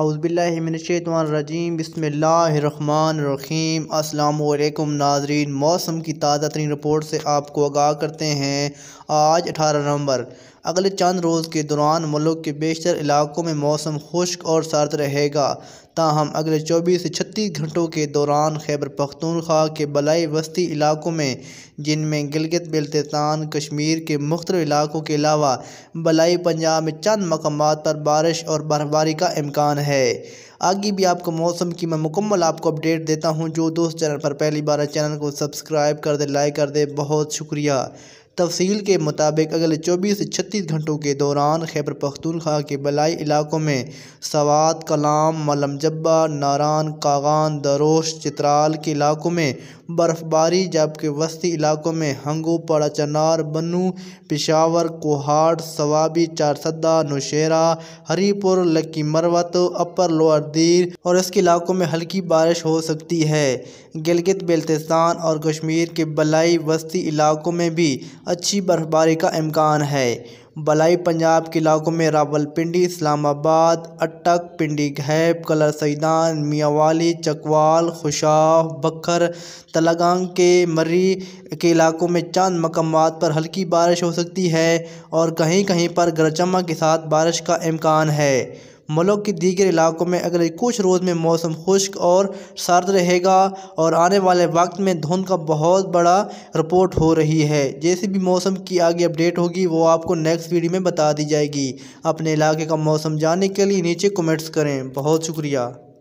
आउज़बिल्लिमिनशतवानरजीम बसमीम अल्लाम नाजरीन मौसम की ताज़ा तरीन रिपोर्ट से आपको आगाह करते हैं आज अठारह नवंबर अगले चंद रोज़ के दौरान मुल्क के बेशतर इलाकों में मौसम खुश्क और सर्द रहेगा ताहम अगले चौबीस से छत्तीस घंटों के दौरान खैबर पख्तूनख्वा के बलाई वस्ती इलाकों में जिनमें गिलगित बल्तिस्तान कश्मीर के मुख्तर इलाकों के अलावा बलाई पंजाब में चंद मकाम पर बारिश और बर्फबारी का इम्कान है आगे भी आपको मौसम की मैं मुकम्मल आपको अपडेट देता हूँ जो दोस्त चैनल पर पहली बार चैनल को सब्सक्राइब कर दे लाइक कर दे बहुत शुक्रिया तफसील के मुताबिक अगले चौबीस से छत्तीस घंटों के दौरान खैबर पख्तूनख्वा के बलाई इलाकों में सवात कलाम मलमजब्बा नारान कागान दरोश चित्राल के इलाकों में बर्फ़बारी जबकि वस्ती इलाकों में हंगू पड़ा चनार बनू पिशावर कोहाट सवाबी चारसदा नौशेरा हरीपुर लकी मरवत अपर लोअर दीर और इसके इलाकों में हल्की बारिश हो सकती है गिलगित बेल्तिस्तान और कश्मीर के बलाई वस्ती इलाकों में भी अच्छी बर्फबारी का इम्कान है बलाई पंजाब के इलाकों में रावलपिंडी इस्लामाबाद अटक पिंडी घैब कलर सैदान मियावाली चकवाल खुशाह बखर तलागंग के मरी के इलाकों में चंद मकमात पर हल्की बारिश हो सकती है और कहीं कहीं पर गरजमा के साथ बारिश का इम्कान है मलोक के दीगर इलाकों में अगले कुछ रोज़ में मौसम खुश्क और सर्द रहेगा और आने वाले वक्त में धुंध का बहुत बड़ा रिपोर्ट हो रही है जैसे भी मौसम की आगे अपडेट होगी वो आपको नेक्स्ट वीडियो में बता दी जाएगी अपने इलाके का मौसम जानने के लिए नीचे कमेंट्स करें बहुत शुक्रिया